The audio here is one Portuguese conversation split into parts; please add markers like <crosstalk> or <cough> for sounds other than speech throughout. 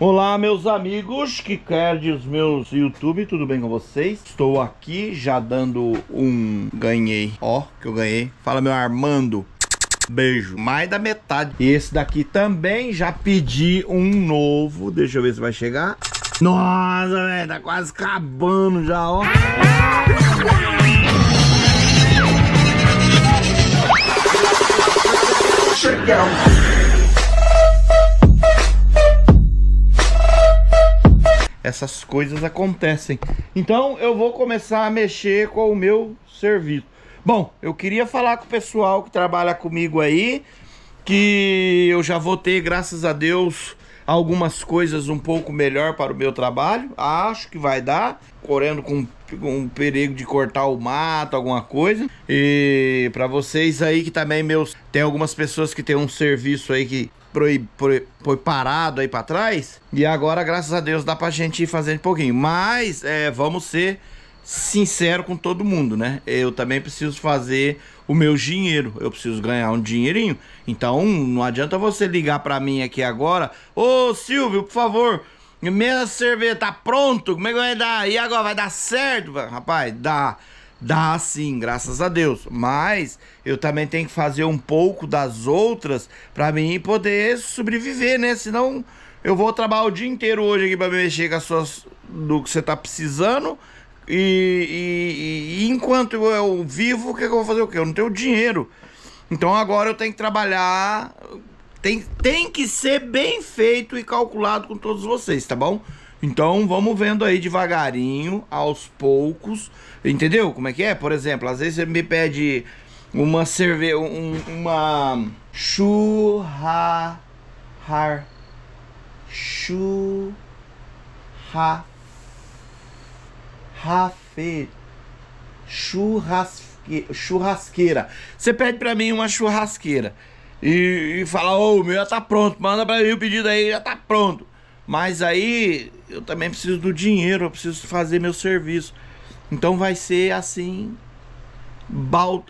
Olá meus amigos, que quer os meus YouTube, tudo bem com vocês? Estou aqui já dando um ganhei, ó que eu ganhei, fala meu Armando Beijo, mais da metade Esse daqui também já pedi um novo, deixa eu ver se vai chegar Nossa velho, tá quase acabando já ó Chegamos essas coisas acontecem. Então eu vou começar a mexer com o meu serviço. Bom, eu queria falar com o pessoal que trabalha comigo aí, que eu já vou ter, graças a Deus, algumas coisas um pouco melhor para o meu trabalho. Acho que vai dar, correndo com um perigo de cortar o mato, alguma coisa. E para vocês aí que também meus, tem algumas pessoas que tem um serviço aí que foi parado aí para trás. E agora, graças a Deus, dá pra gente ir fazendo um pouquinho. Mas é, vamos ser sincero com todo mundo, né? Eu também preciso fazer o meu dinheiro, eu preciso ganhar um dinheirinho. Então, não adianta você ligar para mim aqui agora, ô Silvio, por favor, minha cerveja tá pronto, como é que vai dar? E agora vai dar certo? Rapaz, dá. Dá sim, graças a Deus. Mas eu também tenho que fazer um pouco das outras para mim poder sobreviver, né? Senão eu vou trabalhar o dia inteiro hoje aqui para mexer com as suas do que você tá precisando. E, e, e enquanto eu vivo, o que, é que eu vou fazer? O que? Eu não tenho dinheiro. Então agora eu tenho que trabalhar. Tem, tem que ser bem feito e calculado com todos vocês, tá bom? Então vamos vendo aí devagarinho, aos poucos, entendeu? Como é que é? Por exemplo, às vezes você me pede uma cerveja, um, uma churra, har, churra, rafe, churrasque, churrasqueira. Você pede para mim uma churrasqueira e, e fala, ô, oh, meu já tá pronto, manda para mim o pedido aí, já tá pronto. Mas aí eu também preciso do dinheiro, eu preciso fazer meu serviço. Então vai ser assim,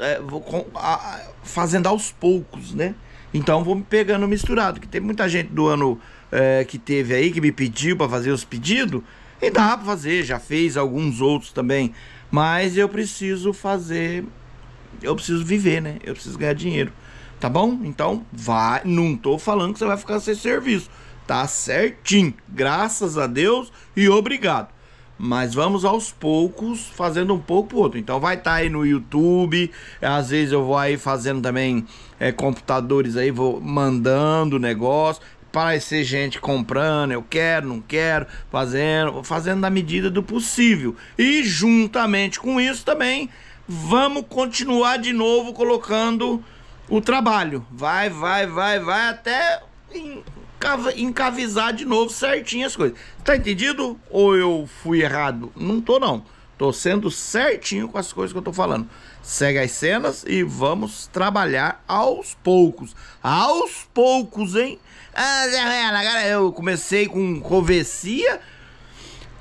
é, vou, com, a, fazendo aos poucos, né? Então vou me pegando misturado, que tem muita gente do ano é, que teve aí que me pediu para fazer os pedidos e dá para fazer, já fez alguns outros também, mas eu preciso fazer, eu preciso viver, né? Eu preciso ganhar dinheiro, tá bom? Então vai, não tô falando que você vai ficar sem serviço. Tá certinho. Graças a Deus e obrigado. Mas vamos aos poucos, fazendo um pouco pro outro. Então vai estar tá aí no YouTube. Às vezes eu vou aí fazendo também é, computadores aí, vou mandando negócio. Parece gente comprando, eu quero, não quero, fazendo, fazendo na medida do possível. E juntamente com isso também, vamos continuar de novo colocando o trabalho. Vai, vai, vai, vai até encavizar de novo certinho as coisas. Tá entendido? Ou eu fui errado? Não tô não. Tô sendo certinho com as coisas que eu tô falando. Segue as cenas e vamos trabalhar aos poucos. Aos poucos, hein? Ah, agora eu comecei com covecia.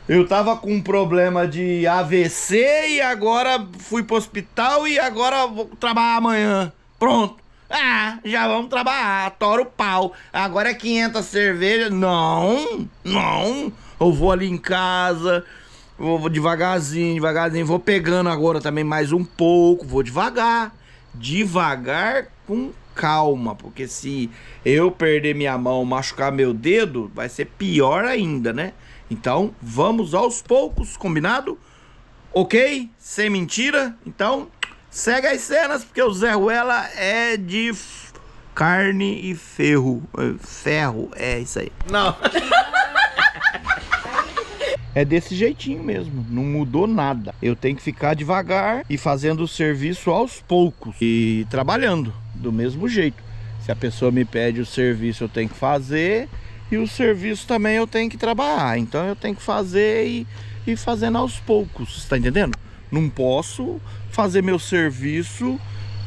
Eu tava com um problema de AVC e agora fui pro hospital e agora vou trabalhar amanhã. Pronto. Ah, já vamos trabalhar, Toro o pau. Agora é 500 cervejas. Não, não. Eu vou ali em casa, vou devagarzinho, devagarzinho. Vou pegando agora também mais um pouco, vou devagar. Devagar com calma, porque se eu perder minha mão, machucar meu dedo, vai ser pior ainda, né? Então, vamos aos poucos, combinado? Ok? Sem mentira? Então, Segue as cenas, porque o Zé Ruela é de carne e ferro. É, ferro, é isso aí. Não. É desse jeitinho mesmo, não mudou nada. Eu tenho que ficar devagar e fazendo o serviço aos poucos e trabalhando do mesmo jeito. Se a pessoa me pede o serviço, eu tenho que fazer e o serviço também eu tenho que trabalhar. Então eu tenho que fazer e, e fazendo aos poucos, tá entendendo? Não posso fazer meu serviço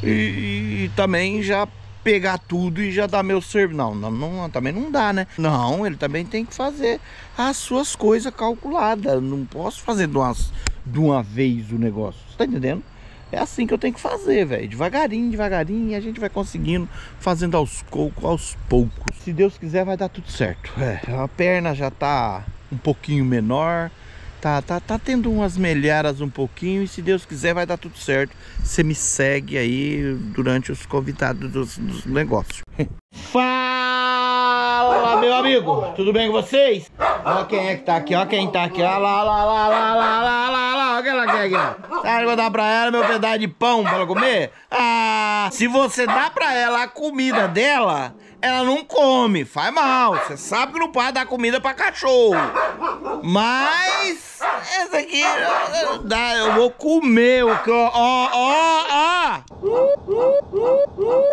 e, e, e também já pegar tudo e já dar meu serviço. Não, não, não, também não dá, né? Não, ele também tem que fazer as suas coisas calculadas. Não posso fazer de, de uma vez o negócio. Você tá entendendo? É assim que eu tenho que fazer, velho. Devagarinho, devagarinho, a gente vai conseguindo, fazendo aos, aos poucos. Se Deus quiser, vai dar tudo certo. É, a perna já tá um pouquinho menor tá, tá, tá tendo umas melhoras um pouquinho e se Deus quiser vai dar tudo certo. Você me segue aí durante os convidados dos, dos negócios. <laughs> Fala, meu amigo! Tudo bem com vocês? Ó quem é que tá aqui, ó quem tá aqui, ó lá, lá, lá, lá, lá, lá, lá, lá, ó quem ela quer aqui, ó. Sabe que eu dar pra ela meu pedaço de pão pra ela comer? Ah, se você dá pra ela a comida dela, ela não come, faz mal. Você sabe que não pode dar comida pra cachorro. Mas essa aqui é não, dá, eu vou comer o cão. Ó, ó, ó!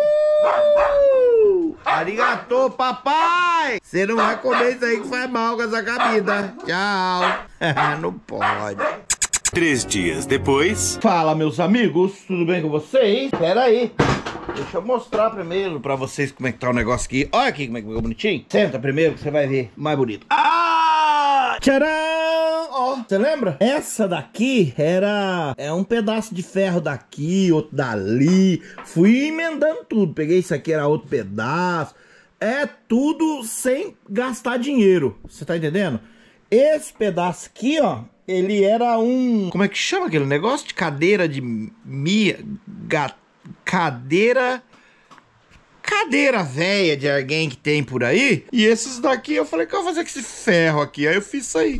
Arigatô, papai! Você não vai comer isso aí que faz mal com essa cabida. Tchau. <laughs> não pode. Três dias depois. Fala, meus amigos, tudo bem com vocês? Pera aí. Deixa eu mostrar primeiro pra vocês como é que tá o negócio aqui. Olha aqui como é que ficou bonitinho. Senta primeiro que você vai ver mais bonito. Ah! Tcharam! ó. Você lembra? Essa daqui era é um pedaço de ferro daqui, outro dali. Fui emendando tudo. Peguei isso aqui, era outro pedaço. É tudo sem gastar dinheiro. Você tá entendendo? Esse pedaço aqui, ó, ele era um. Como é que chama aquele negócio? De cadeira de mia. Ga... Cadeira cadeira velha de alguém que tem por aí. E esses daqui eu falei, o que eu vou fazer com esse ferro aqui? Aí eu fiz isso aí.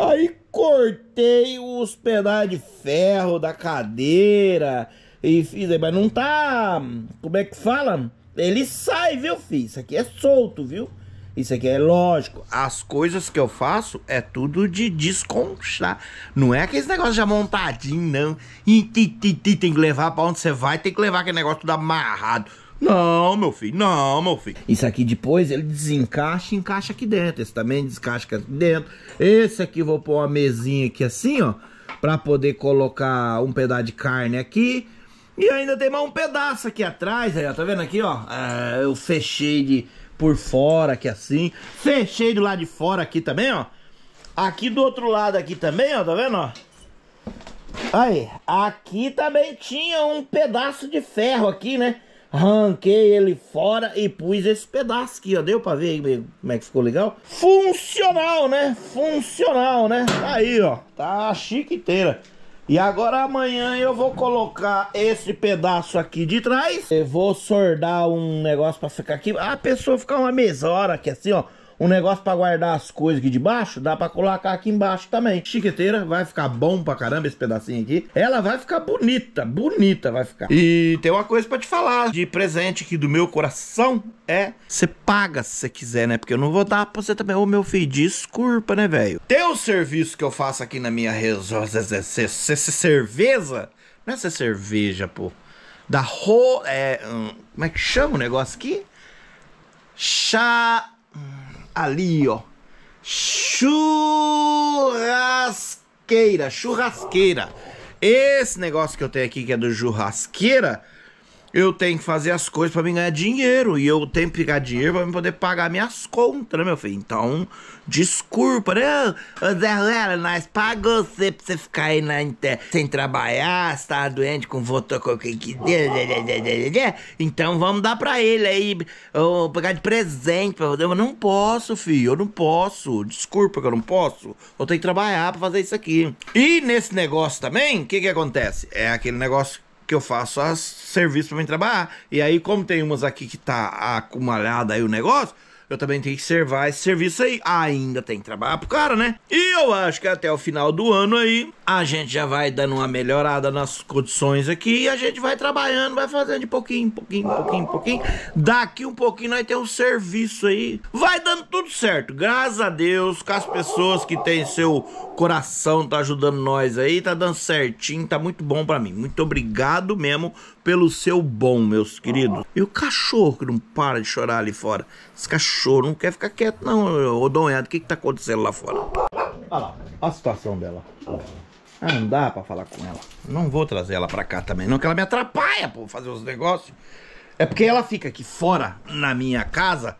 Aí cortei os pedais de ferro da cadeira e fiz, mas não tá, como é que fala? Ele sai, viu, filho? Isso aqui é solto, viu? Isso aqui é lógico. As coisas que eu faço é tudo de desconchar. Não é aqueles negócio já montadinho, não. E, tem que levar pra onde você vai, tem que levar aquele negócio tudo amarrado. Não, meu filho, não, meu filho. Isso aqui depois ele desencaixa e encaixa aqui dentro. Esse também desencaixa aqui dentro. Esse aqui vou pôr uma mesinha aqui assim, ó. Pra poder colocar um pedaço de carne aqui. E ainda tem mais um pedaço aqui atrás, aí, ó. Tá vendo aqui, ó? É, eu fechei de por fora aqui assim. Fechei do lado de fora aqui também, ó. Aqui do outro lado aqui também, ó. Tá vendo, ó? Aí, aqui também tinha um pedaço de ferro aqui, né? Arranquei ele fora e pus esse pedaço aqui, ó. Deu pra ver aí como é que ficou legal? Funcional, né? Funcional, né? Tá aí, ó. Tá chique inteira. E agora amanhã eu vou colocar esse pedaço aqui de trás. Eu vou sordar um negócio pra ficar aqui. A pessoa ficar uma mesora aqui assim, ó um negócio para guardar as coisas aqui de baixo, dá para colocar aqui embaixo também. Chiqueteira vai ficar bom pra caramba esse pedacinho aqui. Ela vai ficar bonita, bonita vai ficar. E tem uma coisa para te falar de presente aqui do meu coração é, você paga se você quiser, né? Porque eu não vou dar pra você também. Ô, meu filho, desculpa, né, velho? Teu serviço que eu faço aqui na minha cerveza, não é essa cerveja, pô. Da ro... É, hum, como é que chama o negócio aqui? Chá... Hum, ali, ó. Churrasqueira, churrasqueira. Esse negócio que eu tenho aqui que é do churrasqueira eu tenho que fazer as coisas para me ganhar dinheiro. E eu tenho que pegar dinheiro para poder pagar minhas contas, né, meu filho? Então, desculpa, né? Galera, nós pagamos você pra você ficar aí na inter... sem trabalhar, você tá doente com voto com Então vamos dar pra ele aí, eu pegar de presente pra Eu não posso, filho, eu não posso. Desculpa que eu não posso. Eu tenho que trabalhar pra fazer isso aqui. E nesse negócio também, o que que acontece? É aquele negócio que eu faço as serviço para mim trabalhar. E aí, como tem umas aqui que tá acumulada aí o negócio, eu também tenho que servar esse serviço aí. Ainda tem que trabalhar pro cara, né? E eu acho que até o final do ano aí, a gente já vai dando uma melhorada nas condições aqui e a gente vai trabalhando, vai fazendo de pouquinho, pouquinho, pouquinho, pouquinho. Daqui um pouquinho nós temos um serviço aí. Vai dando tudo certo, graças a Deus, com as pessoas que tem seu coração tá ajudando nós aí, tá dando certinho, tá muito bom para mim. Muito obrigado mesmo pelo seu bom, meus queridos. E o cachorro que não para de chorar ali fora. Esse cachorro não quer ficar quieto, não, ô Dom O que, que tá acontecendo lá fora? Olha lá, a situação dela. Ah, não dá pra falar com ela. Não vou trazer ela pra cá também, não, que ela me atrapalha, pô, fazer os negócios. É porque ela fica aqui fora, na minha casa,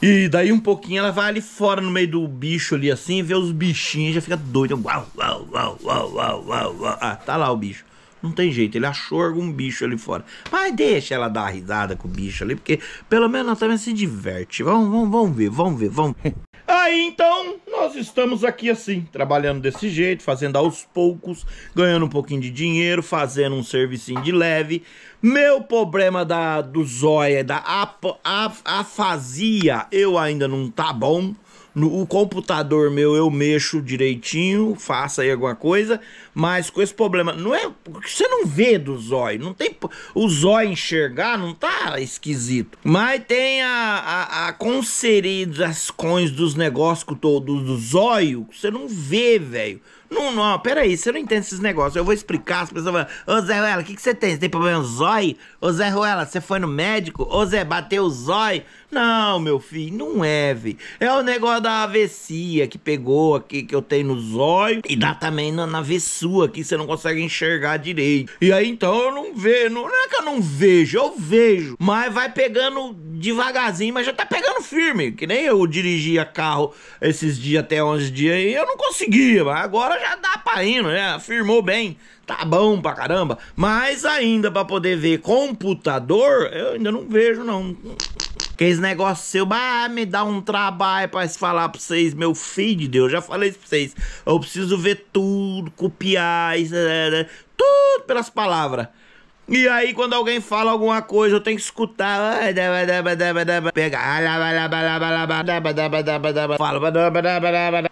e daí um pouquinho ela vai ali fora no meio do bicho ali assim, vê os bichinhos, e já fica doido. Uau, uau, uau, uau, uau, uau, uau. Ah, tá lá o bicho. Não tem jeito, ele achou algum bicho ali fora. Mas deixa ela dar risada com o bicho ali, porque pelo menos ela também se diverte. Vamos, vamos, vamos ver, vamos ver, vamos. <laughs> Aí então, nós estamos aqui assim, trabalhando desse jeito, fazendo aos poucos, ganhando um pouquinho de dinheiro, fazendo um servicinho de leve. Meu problema da, do zóia, da ap, af, afasia, eu ainda não tá bom. No, o computador meu eu mexo direitinho, faço aí alguma coisa, mas com esse problema, não é, você não vê do zóio, não tem o zóio enxergar, não tá esquisito. Mas tem a, a, a conserizações dos negócios todo do zóio, você não vê, velho. Não, não, peraí, você não entende esses negócios. Eu vou explicar, as pessoas vão. Ô Zé Ruela, o que, que você tem? Você tem problema no zóio? Ô Zé Ruela, você foi no médico? Ô Zé, bateu o zóio? Não, meu filho, não é, vi. É o negócio da avecia que pegou aqui, que eu tenho nos olhos, e dá também na, na vessua que você não consegue enxergar direito. E aí então eu não vejo, não, não é que eu não vejo, eu vejo, mas vai pegando devagarzinho, mas já tá pegando firme, que nem eu dirigia carro esses dias até 11 dias e eu não conseguia, mas agora já dá pra ir, né? Firmou bem tá bom pra caramba, mas ainda para poder ver computador, eu ainda não vejo não. Porque esse negócio seu, me dá um trabalho pra falar pra vocês, meu filho de Deus, já falei isso pra vocês. Eu preciso ver tudo, copiar, isso, tudo pelas palavras. E aí, quando alguém fala alguma coisa, eu tenho que escutar. pegar,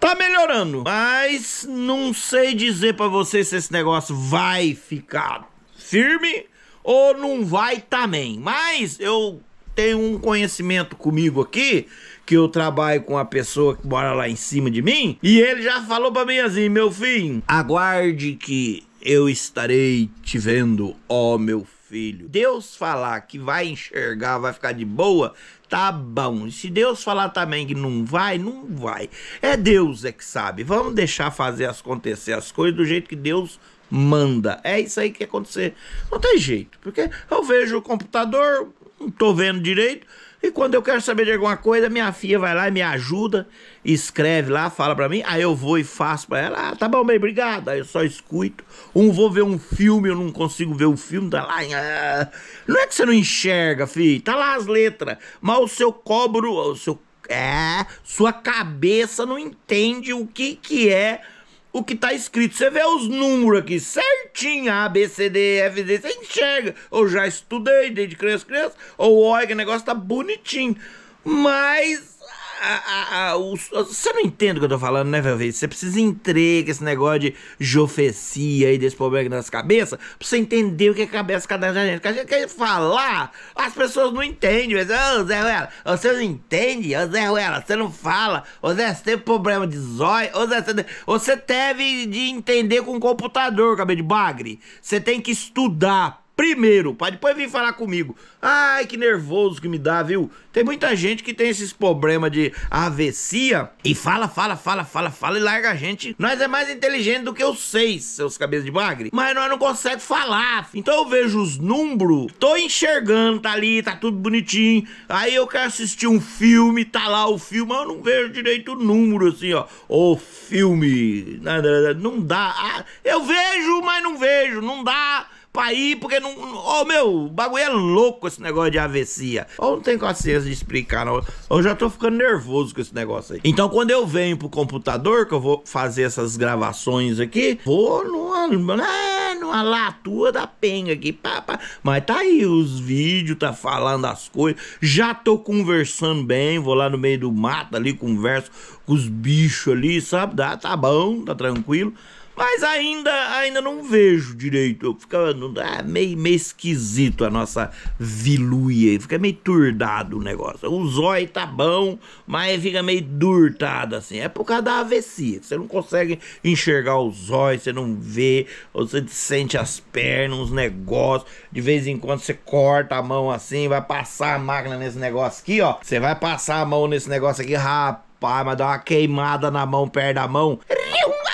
Tá melhorando. Mas não sei dizer para vocês se esse negócio vai ficar firme ou não vai também. Mas eu tem um conhecimento comigo aqui, que eu trabalho com a pessoa que mora lá em cima de mim, e ele já falou para mim assim: meu filho, aguarde que eu estarei te vendo, ó meu filho. Deus falar que vai enxergar, vai ficar de boa, tá bom. Se Deus falar também que não vai, não vai. É Deus é que sabe. Vamos deixar fazer as acontecer as coisas do jeito que Deus manda. É isso aí que acontecer. Não tem jeito, porque eu vejo o computador não tô vendo direito. E quando eu quero saber de alguma coisa, minha filha vai lá e me ajuda, escreve lá, fala para mim, aí eu vou e faço para ela, ah, tá bom, bem, obrigado. Aí eu só escuto. Um vou ver um filme, eu não consigo ver o filme, tá lá. Ah. não é que você não enxerga, filho, tá lá as letras, mas o seu cobro, o seu é, sua cabeça não entende o que que é o que tá escrito. Você vê os números aqui certinho, A, B, C, D, F, D, você enxerga. Ou já estudei desde criança, criança, ou olha que o negócio tá bonitinho. Mas o, você não entende o que eu tô falando, né, Velvet? Você precisa entregar esse negócio de jofecia aí desse problema nas cabeças pra você entender o que é cabeça cada gente. Porque a gente quer falar, as pessoas não entendem. Mas, oh, Zé Ruela, você não entende? Ô, oh, Zé Ruela, você não fala. Ô, oh, Zé, você teve problema de zóio. Ô, Zé, você, você teve de entender com o computador, cabelo de bagre. Você tem que estudar, primeiro, para depois vir falar comigo. Ai, que nervoso que me dá, viu? Tem muita gente que tem esses problemas de avesia e fala, fala, fala, fala, fala e larga a gente. Nós é mais inteligente do que eu sei, seus cabeças de bagre. mas nós não conseguimos falar. Então eu vejo os números, tô enxergando, tá ali, tá tudo bonitinho. Aí eu quero assistir um filme, tá lá o filme, mas eu não vejo direito o número, assim, ó. O filme, né, né, né, não dá. Ah, eu vejo, mas não vejo, não dá pra ir, porque não. Ô oh, meu, o bagulho é louco esse negócio de avecia. Ou não tem consciência de explicar, não. Eu já tô ficando nervoso com esse negócio aí. Então, quando eu venho pro computador, que eu vou fazer essas gravações aqui, vou numa. Né, numa latua da penha aqui, pá, pá. Mas tá aí, os vídeos, tá falando as coisas. Já tô conversando bem, vou lá no meio do mato ali, converso com os bichos ali, sabe? Dá, tá bom, tá tranquilo. Mas ainda, ainda não vejo direito. Fica ah, é meio, meio esquisito a nossa viluia. Fica meio turdado o negócio. O zóio tá bom, mas fica meio durtado assim. É por causa da avesia. Você não consegue enxergar o zóio, você não vê, você sente as pernas, uns negócios. De vez em quando você corta a mão assim, vai passar a máquina nesse negócio aqui, ó. Você vai passar a mão nesse negócio aqui, rapaz, mas dá uma queimada na mão, perto da mão. Riu!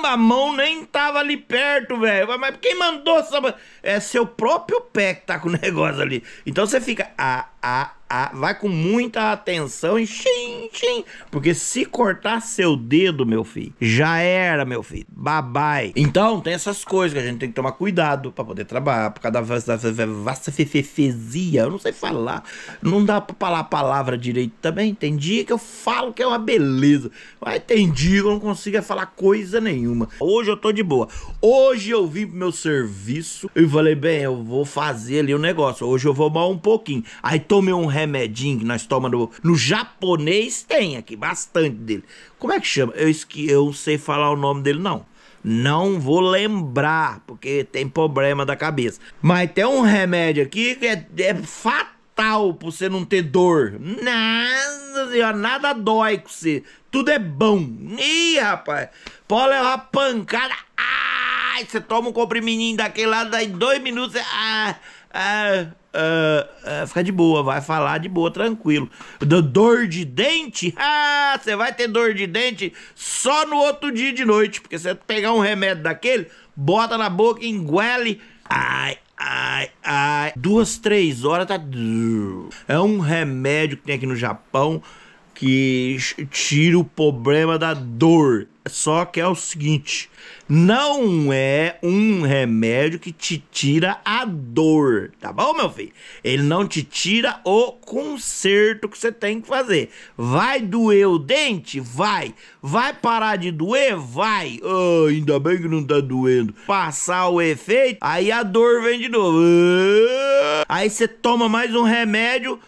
Caramba, a mão nem tava ali perto, velho. Mas quem mandou essa. É seu próprio pé que tá com o <laughs> negócio ali. Então você fica. Ah, a, a, vai com muita atenção e xim, xim. Porque se cortar seu dedo, meu filho, já era, meu filho. Babai. Então, tem essas coisas que a gente tem que tomar cuidado para poder trabalhar. Por causa da vasfefefesia. Eu não sei falar. Não dá pra falar a palavra direito também. Tem dia que eu falo que é uma beleza. Mas tem dia que eu não consigo é falar coisa nenhuma. Hoje eu tô de boa. Hoje eu vim pro meu serviço e falei, bem, eu vou fazer ali o um negócio. Hoje eu vou mal um pouquinho. Aí tome um remedinho que nós tomamos no, no japonês, tem aqui, bastante dele. Como é que chama? Eu, eu não sei falar o nome dele, não. Não vou lembrar, porque tem problema da cabeça. Mas tem um remédio aqui que é, é fatal pra você não ter dor. Nada, nada dói com você. Tudo é bom. Ih, rapaz. Pode levar pancada. Ai, você toma um comprimidinho daquele lá, daí dois minutos. Você... Ah, é, é, é, fica de boa, vai falar de boa, tranquilo. Do, dor de dente? <laughs> Ah, você vai ter dor de dente só no outro dia de noite, porque você pegar um remédio daquele, bota na boca, engole. Ai, ai, ai. Duas, três horas tá. É um remédio que tem aqui no Japão que tira o problema da dor. Só que é o seguinte, não é um remédio que te tira a dor, tá bom, meu filho? Ele não te tira o conserto que você tem que fazer. Vai doer o dente? Vai. Vai parar de doer? Vai. Oh, ainda bem que não tá doendo. Passar o efeito, aí a dor vem de novo. Ah. Aí você toma mais um remédio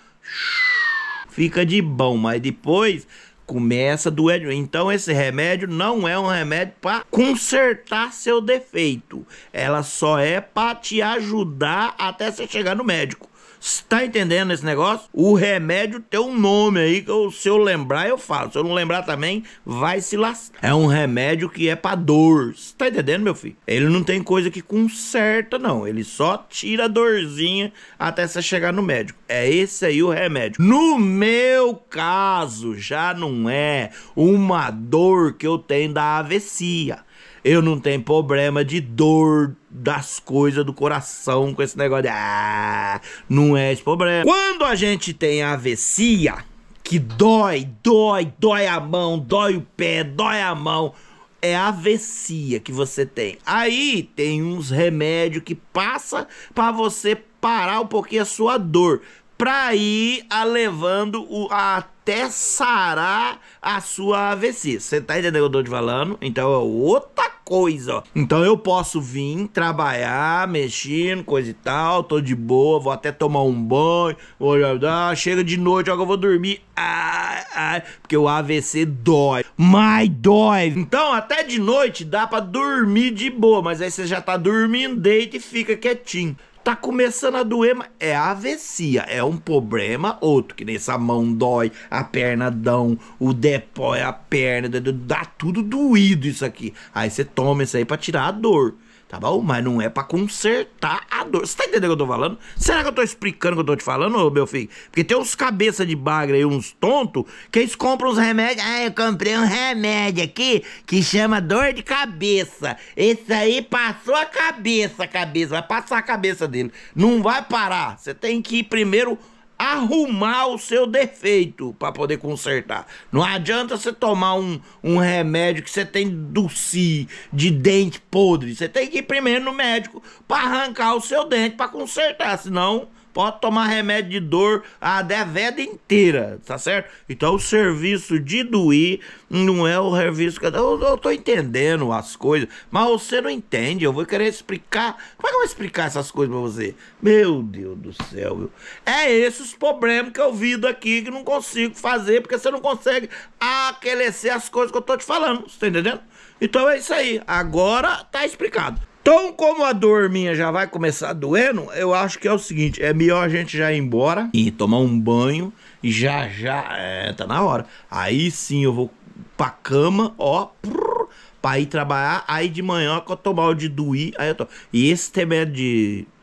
fica de bom, mas depois começa a doer. Então esse remédio não é um remédio para consertar seu defeito. Ela só é para te ajudar até você chegar no médico. Você tá entendendo esse negócio? O remédio tem um nome aí que eu, se eu lembrar eu falo. Se eu não lembrar também, vai se lascar. É um remédio que é pra dor. Você tá entendendo, meu filho? Ele não tem coisa que conserta, não. Ele só tira a dorzinha até você chegar no médico. É esse aí o remédio. No meu caso, já não é uma dor que eu tenho da avessia. Eu não tenho problema de dor das coisas do coração com esse negócio de. Ah, não é esse problema. Quando a gente tem avesia, que dói, dói, dói a mão, dói o pé, dói a mão é a vessia que você tem. Aí tem uns remédios que passa para você parar um pouquinho a sua dor, para ir a levando o, a até sarar a sua AVC. Você tá entendendo o que eu tô te falando? Então é outra coisa. Então eu posso vir trabalhar, mexendo, coisa e tal, tô de boa, vou até tomar um banho, vou, chega de noite, agora eu vou dormir. Ai, ai, porque o AVC dói. Mas dói. Então até de noite dá para dormir de boa, mas aí você já tá dormindo, deita e fica quietinho tá começando a doer, mas é avesia, é um problema outro, que nem mão dói, a perna dão, o depói, a perna, dá tudo doído isso aqui. Aí você toma isso aí pra tirar a dor tá bom? Mas não é para consertar a dor. Você tá entendendo o que eu tô falando? Será que eu tô explicando o que eu tô te falando, meu filho? Porque tem uns cabeça de bagra aí uns tonto que eles compram uns remédios. Ah, eu comprei um remédio aqui que chama dor de cabeça. Esse aí passou a cabeça, cabeça. Vai passar a cabeça dele. Não vai parar. Você tem que ir primeiro arrumar o seu defeito para poder consertar. Não adianta você tomar um, um remédio que você tem doci de dente podre. Você tem que ir primeiro no médico para arrancar o seu dente para consertar, senão pode tomar remédio de dor a vida inteira, tá certo? Então o serviço de doir não é o serviço que. Eu, eu tô entendendo as coisas, mas você não entende. Eu vou querer explicar. Como é que eu vou explicar essas coisas pra você? Meu Deus do céu, viu? É esses problemas que eu vivo aqui que não consigo fazer, porque você não consegue aquelecer as coisas que eu tô te falando, você tá entendendo? Então é isso aí. Agora tá explicado. Então, como a dor minha já vai começar doendo, eu acho que é o seguinte: é melhor a gente já ir embora e tomar um banho e já já é, tá na hora. Aí sim eu vou pra cama, ó, pra ir trabalhar. Aí de manhã quando eu tomar o de doir, aí eu tô. E esse remédio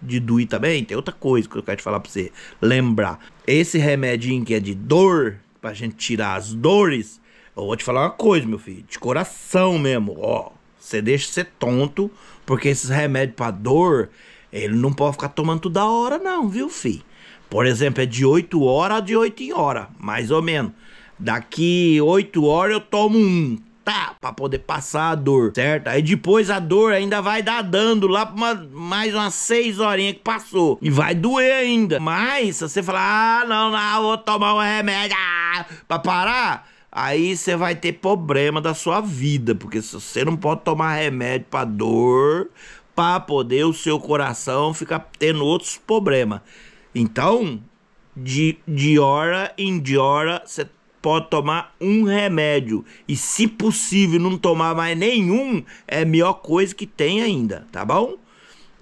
de, de também tem outra coisa que eu quero te falar pra você lembrar. Esse remedinho que é de dor, pra gente tirar as dores, eu vou te falar uma coisa, meu filho, de coração mesmo, ó você deixa de ser tonto, porque esses remédios para dor, ele não pode ficar tomando toda hora, não, viu, fi? Por exemplo, é de 8 horas a de 8 em hora, mais ou menos. Daqui 8 horas eu tomo um, tá? Pra poder passar a dor, certo? Aí depois a dor ainda vai dar dando lá pra uma, mais umas 6 horinhas que passou. E vai doer ainda. Mas se você falar, ah, não, não, vou tomar um remédio ah, pra parar aí você vai ter problema da sua vida, porque você não pode tomar remédio para dor, para poder o seu coração ficar tendo outros problemas. Então, de, de hora em de hora, você pode tomar um remédio. E se possível não tomar mais nenhum, é a melhor coisa que tem ainda, tá bom?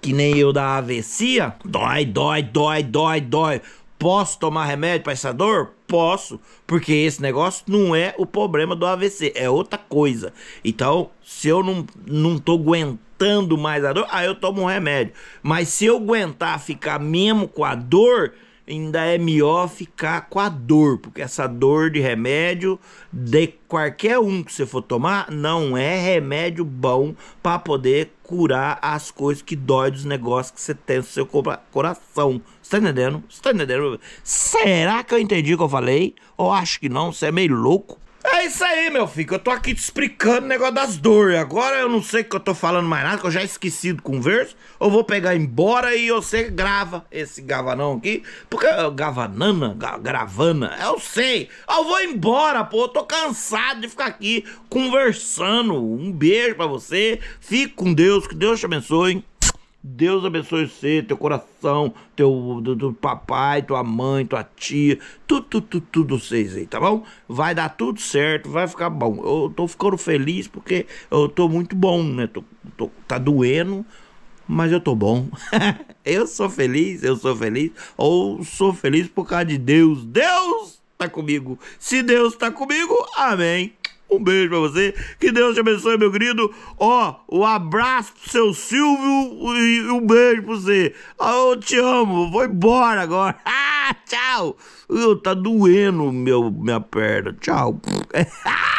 Que nem eu da avecia, dói, dói, dói, dói, dói. Posso tomar remédio para essa dor? Posso, porque esse negócio não é o problema do AVC, é outra coisa. Então, se eu não, não aguentando mais a dor, aí eu tomo um remédio. Mas se eu aguentar ficar mesmo com a dor, ainda é melhor ficar com a dor, porque essa dor de remédio, de qualquer um que você for tomar, não é remédio bom para poder curar as coisas que dói dos negócios que você tem no seu coração. Você tá entendendo? Você tá entendendo? Será que eu entendi o que eu falei? Ou acho que não? Você é meio louco? É isso aí, meu filho. Eu tô aqui te explicando o negócio das dores. Agora eu não sei que eu tô falando mais nada, que eu já esqueci do converso. Eu vou pegar embora e você grava esse gavanão aqui. Porque. É gavanana? Gravana? Eu sei. Eu vou embora, pô. Eu tô cansado de ficar aqui conversando. Um beijo pra você. Fique com Deus. Que Deus te abençoe. Deus abençoe você, teu coração, teu do, do papai, tua mãe, tua tia, tudo, tudo, tudo, vocês aí, tá bom? Vai dar tudo certo, vai ficar bom. Eu tô ficando feliz porque eu tô muito bom, né? Tô, tô tá doendo, mas eu tô bom. <laughs> eu sou feliz, eu sou feliz, ou sou feliz por causa de Deus. Deus tá comigo. Se Deus tá comigo, amém. Um beijo pra você. Que Deus te abençoe, meu querido. Ó, oh, um abraço pro seu Silvio e um beijo pra você. Oh, eu te amo. Vou embora agora. <laughs> Ah, tchau. Oh, tá doendo meu, minha perna. Tchau. <laughs>